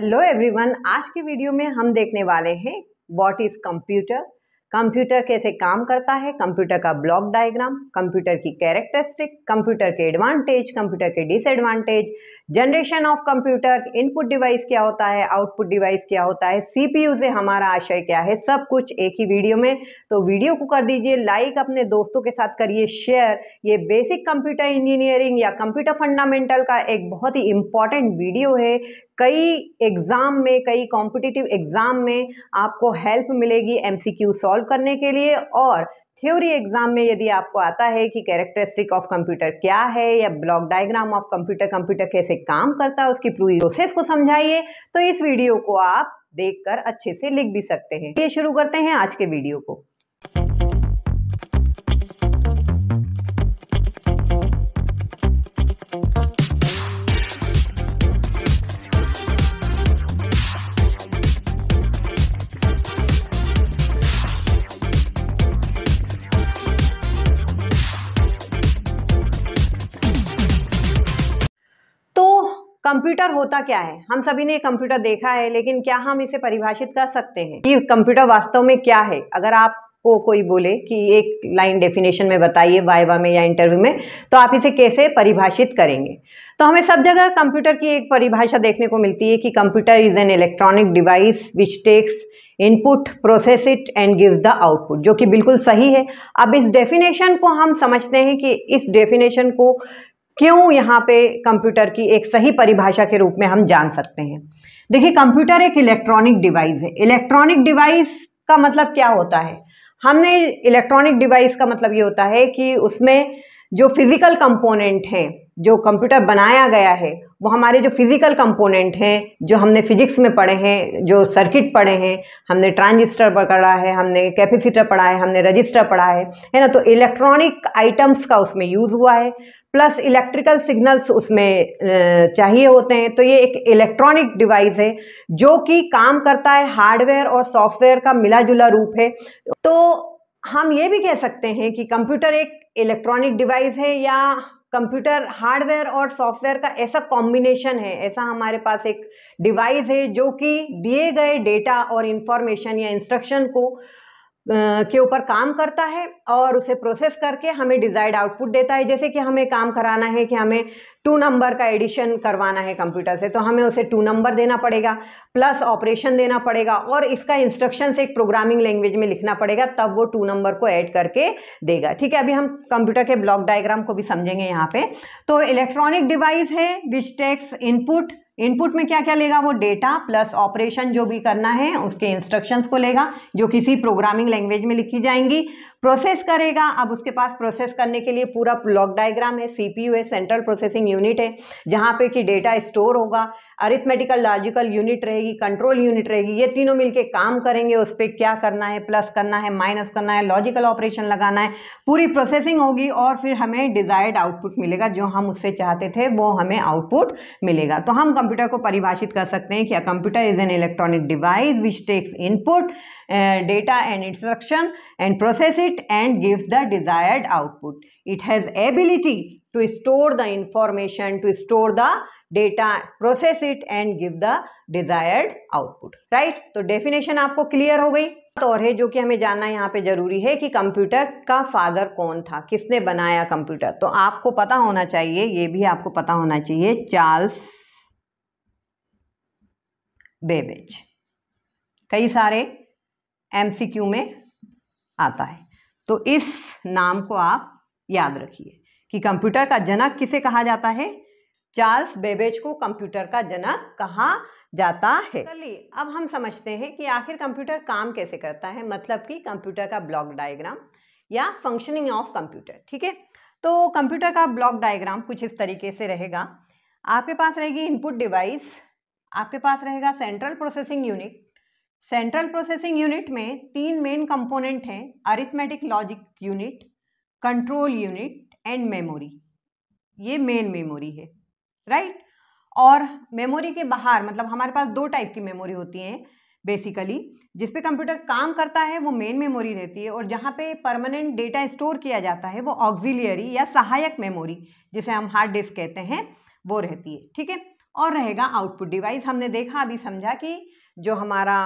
Hello everyone आज की video में हम देखने वाले हैं व्हाट इज़ कंप्यूटर कंप्यूटर कैसे काम करता है कंप्यूटर का ब्लॉक डायग्राम कंप्यूटर की कैरेक्टरिस्टिक कंप्यूटर के एडवांटेज कंप्यूटर के disadvantage generation of computer input device क्या होता है आउटपुट डिवाइस क्या होता है सीपीयू से हमारा आशय क्या है सब कुछ एक ही वीडियो में तो वीडियो को कर दीजिए लाइक अपने दोस्तों के साथ करिए शेयर ये बेसिक कंप्यूटर इंजीनियरिंग या कंप्यूटर फंडामेंटल का एक बहुत ही इंपॉर्टेंट वीडियो है कई एग्ज़ाम में कई कॉम्पिटिटिव एग्ज़ाम में आपको हेल्प मिलेगी एमसीक्यू सॉल्व सॉल्व करने के लिए और थ्योरी एग्जाम में यदि आपको आता है कि कैरेक्टरिस्टिक ऑफ कंप्यूटर क्या है या block diagram of computer computer कैसे काम करता है उसकी पूरी प्रोसेस को समझाइए तो इस वीडियो को आप देखकर अच्छे से लिख भी सकते हैं ये शुरू करते हैं आज के वीडियो को कंप्यूटर होता क्या है हम सभी ने कंप्यूटर देखा है लेकिन क्या हम इसे परिभाषित कर सकते हैं कि कंप्यूटर वास्तव में क्या है अगर आप को कोई बोले कि एक लाइन डेफिनेशन में बताइए वाइवा में या इंटरव्यू में तो आप इसे कैसे परिभाषित करेंगे तो हमें सब जगह कंप्यूटर की एक परिभाषा देखने को मिलती है कि computer is an electronic device which takes input process it and give the output जो कि बिल्कुल सही है अब इस डेफिनेशन को हम समझते हैं कि इस डेफिनेशन को क्यों यहाँ पे कंप्यूटर की एक सही परिभाषा के रूप में हम जान सकते हैं देखिए कंप्यूटर एक इलेक्ट्रॉनिक डिवाइस है इलेक्ट्रॉनिक डिवाइस का मतलब क्या होता है हमने इलेक्ट्रॉनिक डिवाइस का मतलब ये होता है कि उसमें जो फिज़िकल कंपोनेंट हैं जो कंप्यूटर बनाया गया है वो हमारे जो फिज़िकल कंपोनेंट हैं जो हमने फिजिक्स में पढ़े हैं जो सर्किट पढ़े हैं हमने ट्रांजिस्टर पढ़ा है हमने कैपेसिटर पढ़ा है हमने रजिस्टर पढ़ा है है ना तो इलेक्ट्रॉनिक आइटम्स का उसमें यूज़ हुआ है प्लस इलेक्ट्रिकल सिग्नल्स उसमें चाहिए होते हैं तो ये एक इलेक्ट्रॉनिक डिवाइस है जो कि काम करता है हार्डवेयर और सॉफ्टवेयर का मिला जुला रूप है तो हम ये भी कह सकते हैं कि कंप्यूटर एक इलेक्ट्रॉनिक डिवाइस है या कंप्यूटर हार्डवेयर और सॉफ्टवेयर का ऐसा कॉम्बिनेशन है ऐसा हमारे पास एक डिवाइस है जो कि दिए गए डेटा और इन्फॉर्मेशन या इंस्ट्रक्शन को के ऊपर काम करता है और उसे प्रोसेस करके हमें डिजायर्ड आउटपुट देता है जैसे कि हमें काम कराना है कि हमें टू नंबर का एडिशन करवाना है कंप्यूटर से तो हमें उसे टू नंबर देना पड़ेगा प्लस ऑपरेशन देना पड़ेगा और इसका इंस्ट्रक्शन से एक प्रोग्रामिंग लैंग्वेज में लिखना पड़ेगा तब वो टू नंबर को ऐड करके देगा ठीक है अभी हम कंप्यूटर के ब्लॉक डायग्राम को भी समझेंगे यहाँ पे तो इलेक्ट्रॉनिक डिवाइस है विच टेक्स इनपुट इनपुट में क्या क्या लेगा वो डेटा प्लस ऑपरेशन जो भी करना है उसके इंस्ट्रक्शंस को लेगा जो किसी प्रोग्रामिंग लैंग्वेज में लिखी जाएंगी प्रोसेस करेगा अब उसके पास प्रोसेस करने के लिए पूरा ब्लॉक डायग्राम है सीपीयू है सेंट्रल प्रोसेसिंग यूनिट है जहाँ पे कि डेटा स्टोर होगा अरिथमेटिकल लॉजिकल यूनिट रहेगी कंट्रोल यूनिट रहेगी ये तीनों मिलकर काम करेंगे उस पर क्या करना है प्लस करना है माइनस करना है लॉजिकल ऑपरेशन लगाना है पूरी प्रोसेसिंग होगी और फिर हमें डिज़ायर्ड आउटपुट मिलेगा जो हम उससे चाहते थे वो हमें आउटपुट मिलेगा तो हम कंप्यूटर को परिभाषित कर सकते हैं कि computer is an electronic device which takes input data and instruction and process it and give the desired output it has ability to store the information to store the data process it and give the desired output right तो definition आपको clear हो गई तो और है जो कि हमें जानना यहाँ पे ज़रूरी है कि कंप्यूटर का फादर कौन था किसने बनाया कंप्यूटर तो आपको पता होना चाहिए ये भी आपको पता होना चाहिए चार्ल्स बेबेज कई सारे एमसीक्यू में आता है तो इस नाम को आप याद रखिए कि कंप्यूटर का जनक किसे कहा जाता है चार्ल्स बेबेज को कंप्यूटर का जनक कहा जाता है चलिए अब हम समझते हैं कि आखिर कंप्यूटर काम कैसे करता है मतलब कि कंप्यूटर का ब्लॉक डायग्राम या फंक्शनिंग ऑफ कंप्यूटर ठीक है तो कंप्यूटर का ब्लॉक डायग्राम कुछ इस तरीके से रहेगा आपके पास रहेगी इनपुट डिवाइस आपके पास रहेगा central processing unit central processing unit में तीन मेन कंपोनेंट हैं arithmetic logic unit control unit and memory ये मेन मेमोरी है राइट right? और मेमोरी के बाहर मतलब हमारे पास दो टाइप की मेमोरी होती हैं बेसिकली जिस पे कंप्यूटर काम करता है वो मेन मेमोरी रहती है और जहाँ पे परमानेंट डेटा स्टोर किया जाता है वो ऑक्सिलियरी या सहायक मेमोरी जिसे हम हार्ड डिस्क कहते हैं वो रहती है ठीक है और रहेगा आउटपुट डिवाइस हमने देखा अभी समझा कि जो हमारा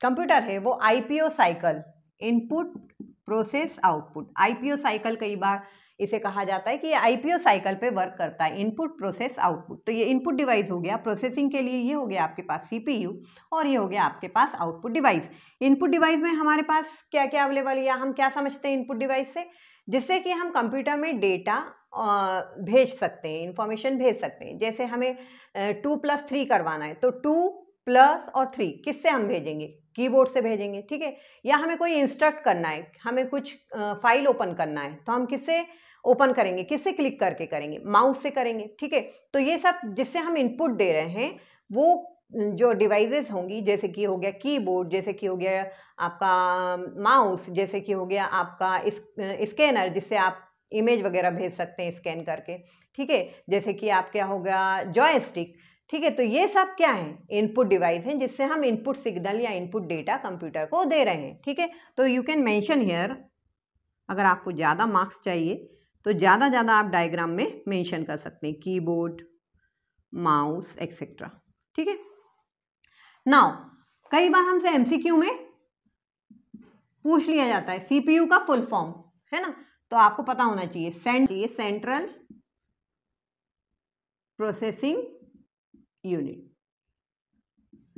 कंप्यूटर है वो IPO cycle input process output IPO cycle कई बार इसे कहा जाता है कि ये आईपीओ साइकिल पे वर्क करता है इनपुट प्रोसेस आउटपुट तो ये इनपुट डिवाइस हो गया प्रोसेसिंग के लिए ये हो गया आपके पास सीपीयू और ये हो गया आपके पास आउटपुट डिवाइस इनपुट डिवाइस में हमारे पास क्या क्या अवेलेबल या हम क्या समझते हैं इनपुट डिवाइस से जिससे कि हम कंप्यूटर में डेटा भेज सकते हैं इन्फॉर्मेशन भेज सकते हैं जैसे हमें टू प्लस थ्री करवाना है तो टू प्लस और थ्री किससे हम भेजेंगे कीबोर्ड से भेजेंगे ठीक है या हमें कोई इंस्ट्रक्ट करना है हमें कुछ फाइल ओपन करना है तो हम किससे ओपन करेंगे किससे क्लिक करके करेंगे माउस से करेंगे ठीक है तो ये सब जिससे हम इनपुट दे रहे हैं वो जो डिवाइसेस होंगी जैसे कि हो गया कीबोर्ड जैसे कि हो गया आपका माउस जैसे कि हो गया आपका स्कैनर जिससे आप इमेज वगैरह भेज सकते हैं स्कैन करके ठीक है जैसे कि आप क्या होगा जॉय स्टिक ठीक है तो ये सब क्या है इनपुट डिवाइस हैं जिससे हम इनपुट सिग्नल या इनपुट डेटा कंप्यूटर को दे रहे हैं ठीक है तो यू कैन मेंशन हेयर अगर आपको ज़्यादा मार्क्स चाहिए तो ज़्यादा ज़्यादा आप डायग्राम में मेंशन कर सकते हैं कीबोर्ड माउस एक्सेट्रा ठीक है नाउ कई बार हमसे एमसीक्यू में पूछ लिया जाता है सी का फुल फॉर्म है ना तो आपको पता होना चाहिए सेंट ये central processing unit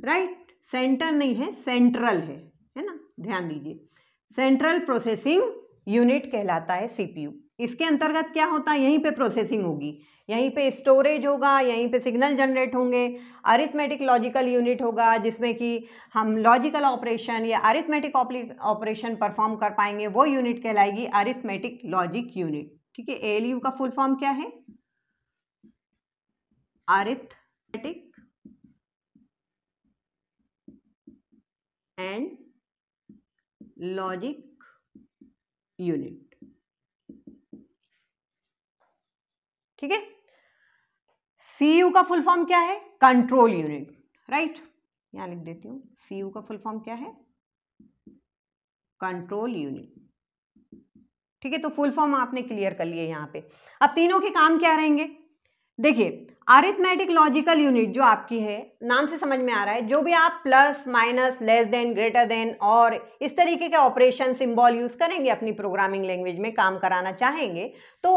right center नहीं है सेंट्रल है है ना ध्यान दीजिए सेंट्रल प्रोसेसिंग यूनिट कहलाता है सीपीयू इसके अंतर्गत क्या होता है यहीं पे प्रोसेसिंग होगी यहीं पे स्टोरेज होगा यहीं पे सिग्नल जनरेट होंगे अरिथमेटिक लॉजिकल यूनिट होगा जिसमें कि हम लॉजिकल ऑपरेशन या अरिथमेटिक ऑपरेशन परफॉर्म कर पाएंगे वो यूनिट कहलाएगी अरिथमेटिक लॉजिक यूनिट ठीक है एल का फुल फॉर्म क्या है अरिथमेटिक एंड लॉजिक यूनिट ठीक है सी का फुल फॉर्म क्या है कंट्रोल यूनिट राइट यहां लिख देती हूं सी का फुल फॉर्म क्या है कंट्रोल यूनिट ठीक है तो फुल फॉर्म आपने क्लियर कर लिए यहां पे अब तीनों के काम क्या रहेंगे देखिए आरिथमेटिक लॉजिकल यूनिट जो आपकी है नाम से समझ में आ रहा है जो भी आप plus minus less than greater than और इस तरीके के ऑपरेशन सिंबल यूज़ करेंगे अपनी प्रोग्रामिंग लैंग्वेज में काम कराना चाहेंगे तो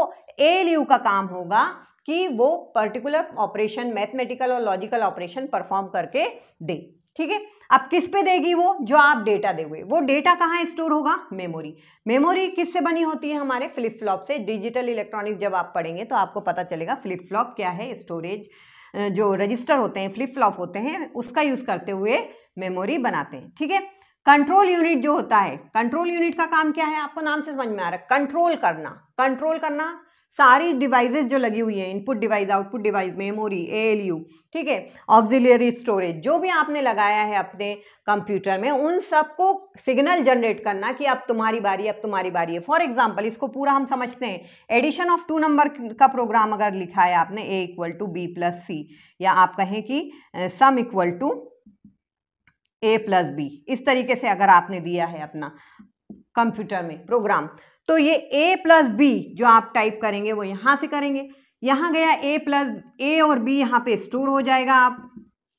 एल यू का काम होगा कि वो पर्टिकुलर ऑपरेशन मैथमेटिकल और लॉजिकल ऑपरेशन परफॉर्म करके दे ठीक है अब किस पे देगी वो जो आप डेटा देंगे वो डेटा कहाँ स्टोर होगा मेमोरी मेमोरी किससे बनी होती है हमारे फ्लिप फ्लॉप से डिजिटल इलेक्ट्रॉनिक जब आप पढ़ेंगे तो आपको पता चलेगा फ्लिप फ्लॉप क्या है स्टोरेज जो रजिस्टर होते हैं फ्लिप फ्लॉप होते हैं उसका यूज़ करते हुए मेमोरी बनाते हैं ठीक है कंट्रोल यूनिट जो होता है कंट्रोल यूनिट का काम क्या है आपको नाम से समझ में आ रहा है कंट्रोल करना कंट्रोल करना सारी डिवाइसेस जो लगी हुई हैं input device output device memory ALU ठीक है ऑक्सिलियरी स्टोरेज जो भी आपने लगाया है अपने कंप्यूटर में उन सबको सिग्नल जनरेट करना कि अब तुम्हारी बारी अब तुम्हारी बारी है फॉर एग्जाम्पल इसको पूरा हम समझते हैं एडिशन ऑफ टू नंबर का प्रोग्राम अगर लिखा है आपने A equal to B plus C या आप कहें कि sum equal to A plus B इस तरीके से अगर आपने दिया है अपना कंप्यूटर में प्रोग्राम तो ये ए प्लस बी जो आप टाइप करेंगे वो यहाँ से करेंगे यहाँ गया ए प्लस ए और बी यहाँ पे स्टोर हो जाएगा आप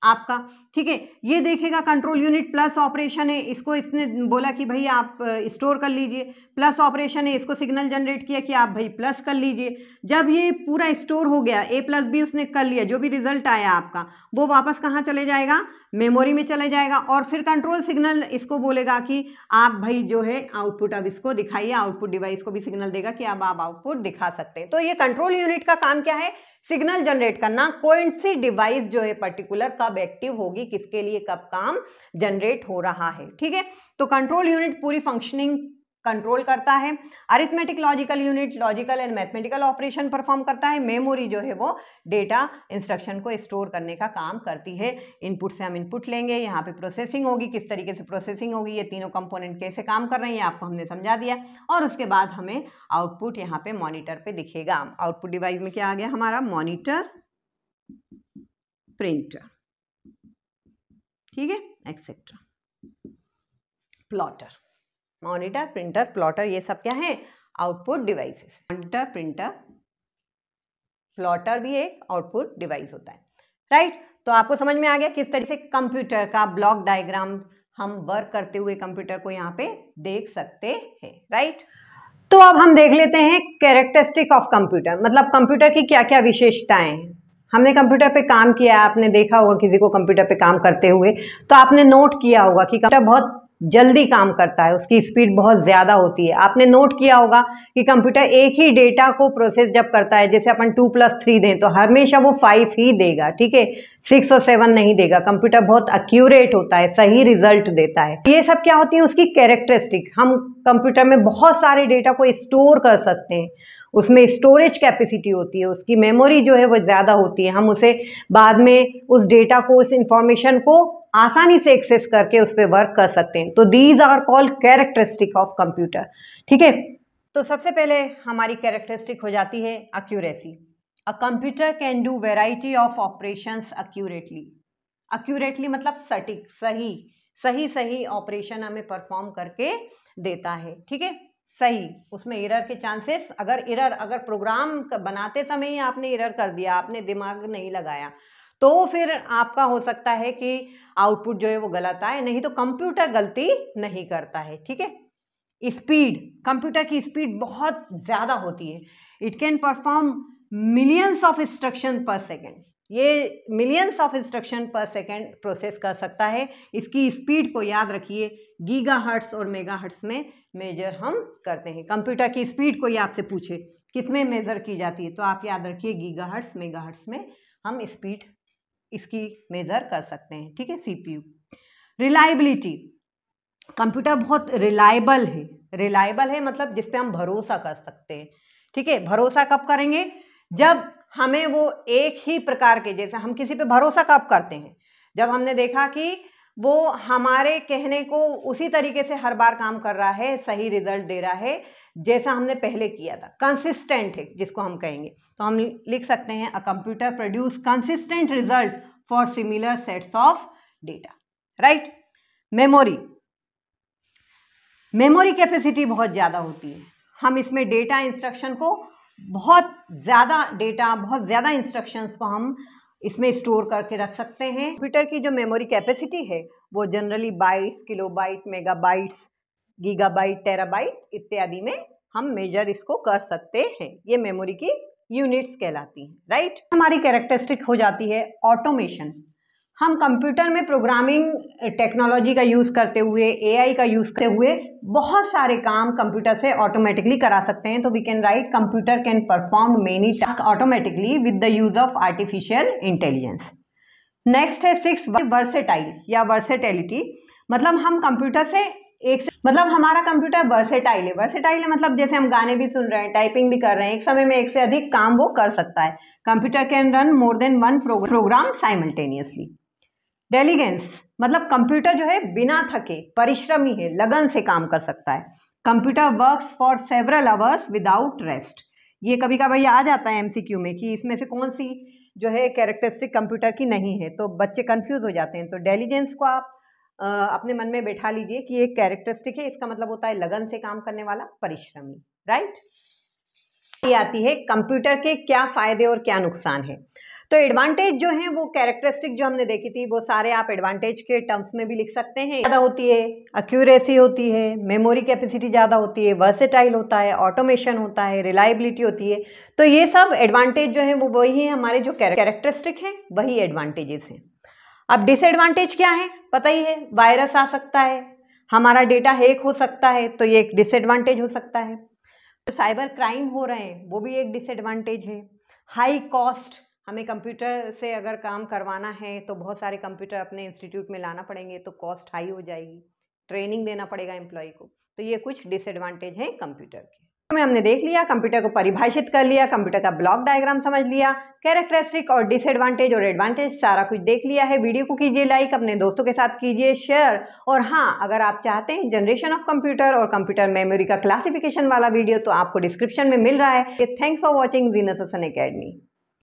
आपका ठीक है ये देखेगा कंट्रोल यूनिट प्लस ऑपरेशन है इसको इसने बोला कि भाई आप स्टोर कर लीजिए प्लस ऑपरेशन है इसको सिग्नल जनरेट किया कि आप भाई प्लस कर लीजिए जब ये पूरा स्टोर हो गया ए प्लस बी उसने कर लिया जो भी रिजल्ट आया आपका वो वापस कहाँ चले जाएगा मेमोरी में चले जाएगा और फिर कंट्रोल सिग्नल इसको बोलेगा कि आप भाई जो है आउटपुट अब इसको दिखाइए आउटपुट डिवाइस को भी सिग्नल देगा कि अब आप आउटपुट दिखा सकते हैं तो ये कंट्रोल यूनिट का काम क्या है सिग्नल जनरेट करना कौन सी डिवाइस जो है पर्टिकुलर कब एक्टिव होगी किसके लिए कब काम जनरेट हो रहा है ठीक है तो कंट्रोल यूनिट पूरी फंक्शनिंग कंट्रोल करता है arithmetic logical unit logical and mathematical operation perform करता है मेमोरी जो है वो डेटा इंस्ट्रक्शन को स्टोर करने का काम करती है इनपुट से हम इनपुट लेंगे यहाँ पे प्रोसेसिंग होगी किस तरीके से प्रोसेसिंग होगी ये तीनों कंपोनेंट कैसे काम कर रहे हैं ये आपको हमने समझा दिया और उसके बाद हमें आउटपुट यहाँ पे मॉनिटर पर दिखेगा आउटपुट डिवाइस में क्या आ गया हमारा मॉनिटर प्रिंटर ठीक है etcetera plotter monitor printer plotter ये सब क्या है output devices monitor printer plotter भी एक आउटपुट डिवाइस होता है राइट तो आपको समझ में आ गया किस तरीके से कंप्यूटर का ब्लॉक डायग्राम हम वर्क करते हुए कंप्यूटर को यहाँ पे देख सकते हैं राइट तो अब हम देख लेते हैं कैरेक्टरिस्टिक ऑफ कंप्यूटर मतलब कंप्यूटर की क्या क्या विशेषताएं हैं हमने कंप्यूटर पे काम किया आपने देखा होगा किसी को कंप्यूटर पे काम करते हुए तो आपने नोट किया होगा कि कंप्यूटर बहुत जल्दी काम करता है उसकी स्पीड बहुत ज़्यादा होती है आपने नोट किया होगा कि कंप्यूटर एक ही डेटा को प्रोसेस जब करता है जैसे अपन टू प्लस थ्री दें तो हमेशा वो फाइव ही देगा ठीक है सिक्स और सेवन नहीं देगा कंप्यूटर बहुत अक्यूरेट होता है सही रिजल्ट देता है ये सब क्या होती है उसकी कैरेक्टरिस्टिक हम कंप्यूटर में बहुत सारे डेटा को स्टोर कर सकते हैं उसमें स्टोरेज कैपेसिटी होती है उसकी मेमोरी जो है वो ज़्यादा होती है हम उसे बाद में उस डेटा को उस इंफॉर्मेशन को आसानी से एक्सेस करके उस पर वर्क कर सकते हैं तो these are called characteristic of computer ठीक है तो सबसे पहले हमारी कैरेक्टरिस्टिक हो जाती है accuracy a computer can do variety of operation accurately accurately मतलब सटीक सही सही सही ऑपरेशन हमें परफॉर्म करके देता है ठीक है सही उसमें इरर के चांसेस अगर इरर अगर प्रोग्राम बनाते समय ही आपने इरर कर दिया आपने दिमाग नहीं लगाया तो फिर आपका हो सकता है कि आउटपुट जो है वो गलत आए नहीं तो कंप्यूटर गलती नहीं करता है ठीक है स्पीड कंप्यूटर की स्पीड बहुत ज़्यादा होती है it can perform millions of instruction per second ये millions of instruction per second process कर सकता है इसकी स्पीड को याद रखिए गीगा हर्ट्स और मेगा हर्ट्स में मेजर हम करते हैं कंप्यूटर की स्पीड को ये आपसे पूछे किस में मेज़र की जाती है तो आप याद रखिए गीगा हर्ट्स मेगा हर्ट्स में हम स्पीड इसकी मेज़र कर सकते हैं ठीक है सीपीयू रिलायबिलिटी कंप्यूटर बहुत रिलायबल है रिलायबल है मतलब जिस पे हम भरोसा कर सकते हैं ठीक है भरोसा कब करेंगे जब हमें वो एक ही प्रकार के जैसे हम किसी पे भरोसा कब करते हैं जब हमने देखा कि वो हमारे कहने को उसी तरीके से हर बार काम कर रहा है सही रिजल्ट दे रहा है जैसा हमने पहले किया था कंसिस्टेंट है जिसको हम कहेंगे तो हम लिख सकते हैं a computer produce consistent result for similar sets of data right memory memory capacity बहुत ज़्यादा होती है हम इसमें डेटा इंस्ट्रक्शन को बहुत ज़्यादा डेटा बहुत ज़्यादा इंस्ट्रक्शंस को हम इसमें स्टोर करके रख सकते हैं कंप्यूटर की जो मेमोरी कैपेसिटी है वो generally bytes kilobyte megabytes gigabyte terabyte इत्यादि में हम मेजर इसको कर सकते हैं ये मेमोरी की यूनिट्स कहलाती हैं राइट हमारी कैरेक्टरिस्टिक हो जाती है ऑटोमेशन हम कंप्यूटर में प्रोग्रामिंग टेक्नोलॉजी का यूज़ करते हुए एआई का यूज़ करते हुए बहुत सारे काम कंप्यूटर से ऑटोमेटिकली करा सकते हैं तो we can write computer can perform many task automatically with the use of artificial intelligence next है सिक्स वर्सेटाइल या वर्सेटेलिटी मतलब हम कंप्यूटर से एक से, मतलब हमारा कंप्यूटर वर्सेटाइल है वर्सेटाइल है मतलब जैसे हम गाने भी सुन रहे हैं टाइपिंग भी कर रहे हैं एक समय में एक से अधिक काम वो कर सकता है computer can run more than one program simultaneously diligence मतलब कंप्यूटर जो है बिना थके परिश्रमी है लगन से काम कर सकता है computer works for several hours without rest ये कभी कभी आ जाता है एमसीक्यू में कि इसमें से कौन सी जो है कैरेक्टरिस्टिक कंप्यूटर की नहीं है तो बच्चे कंफ्यूज हो जाते हैं तो डेलीजेंस को आप आ, अपने मन में बैठा लीजिए कि एक कैरेक्टरिस्टिक है इसका मतलब होता है लगन से काम करने वाला परिश्रमी राइट ये आती है कंप्यूटर के क्या फ़ायदे और क्या नुकसान है तो एडवांटेज जो है वो कैरेक्टरिस्टिक जो हमने देखी थी वो सारे आप एडवांटेज के टर्म्स में भी लिख सकते हैं ज़्यादा होती है अक्यूरेसी होती है मेमोरी कैपेसिटी ज़्यादा होती है वर्सेटाइल होता है ऑटोमेशन होता है रिलायबिलिटी होती है तो ये सब एडवांटेज जो है वो वही है हमारे जो कैरेक्टरिस्टिक है वही एडवांटेजेस हैं अब डिसएडवांटेज क्या है पता ही है वायरस आ सकता है हमारा डेटा हैक हो सकता है तो ये एक डिसएडवांटेज हो सकता है तो साइबर क्राइम हो रहे हैं वो भी एक डिसएडवांटेज है हाई कॉस्ट हमें कंप्यूटर से अगर काम करवाना है तो बहुत सारे कंप्यूटर अपने इंस्टीट्यूट में लाना पड़ेंगे तो कॉस्ट हाई हो जाएगी ट्रेनिंग देना पड़ेगा एम्प्लॉय को तो ये कुछ डिसएडवांटेज हैं कंप्यूटर के में तो हमने देख लिया कंप्यूटर को परिभाषित कर लिया कंप्यूटर का ब्लॉक डायग्राम समझ लिया कैरेक्टरिस्टिक और डिसएडवांटेज और एडवांटेज सारा कुछ देख लिया है वीडियो को कीजिए लाइक अपने दोस्तों के साथ कीजिए शेयर और हाँ अगर आप चाहते हैं जनरेशन ऑफ कंप्यूटर और कंप्यूटर मेमोरी का क्लासिफिकेशन वाला वीडियो तो आपको डिस्क्रिप्शन में मिल रहा है thanks for watching Zeenat Hasan academy